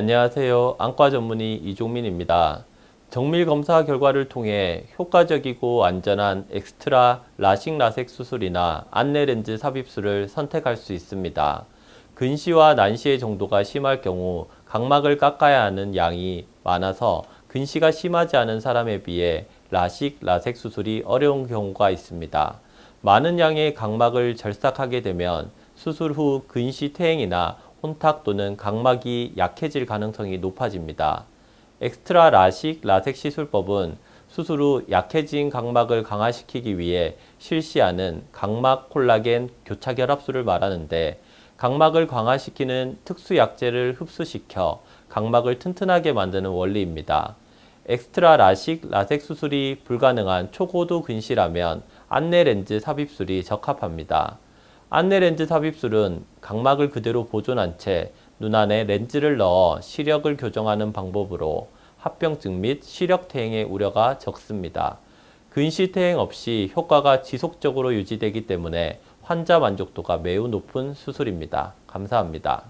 안녕하세요. 안과 전문의 이종민입니다. 정밀 검사 결과를 통해 효과적이고 안전한 엑스트라 라식 라섹 수술이나 안내렌즈 삽입술을 선택할 수 있습니다. 근시와 난시의 정도가 심할 경우 각막을 깎아야 하는 양이 많아서 근시가 심하지 않은 사람에 비해 라식 라섹 수술이 어려운 경우가 있습니다. 많은 양의 각막을 절삭하게 되면 수술 후 근시 퇴행이나 혼탁 또는 각막이 약해질 가능성이 높아집니다. 엑스트라 라식 라섹 시술법은 수술 후 약해진 각막을 강화시키기 위해 실시하는 각막 콜라겐 교차 결합술을 말하는데 각막을 강화시키는 특수 약제를 흡수시켜 각막을 튼튼하게 만드는 원리입니다. 엑스트라 라식 라섹 수술이 불가능한 초고도 근시라면 안내 렌즈 삽입술이 적합합니다. 안내 렌즈 삽입술은 각막을 그대로 보존한 채 눈 안에 렌즈를 넣어 시력을 교정하는 방법으로 합병증 및 시력 퇴행의 우려가 적습니다. 근시 퇴행 없이 효과가 지속적으로 유지되기 때문에 환자 만족도가 매우 높은 수술입니다. 감사합니다.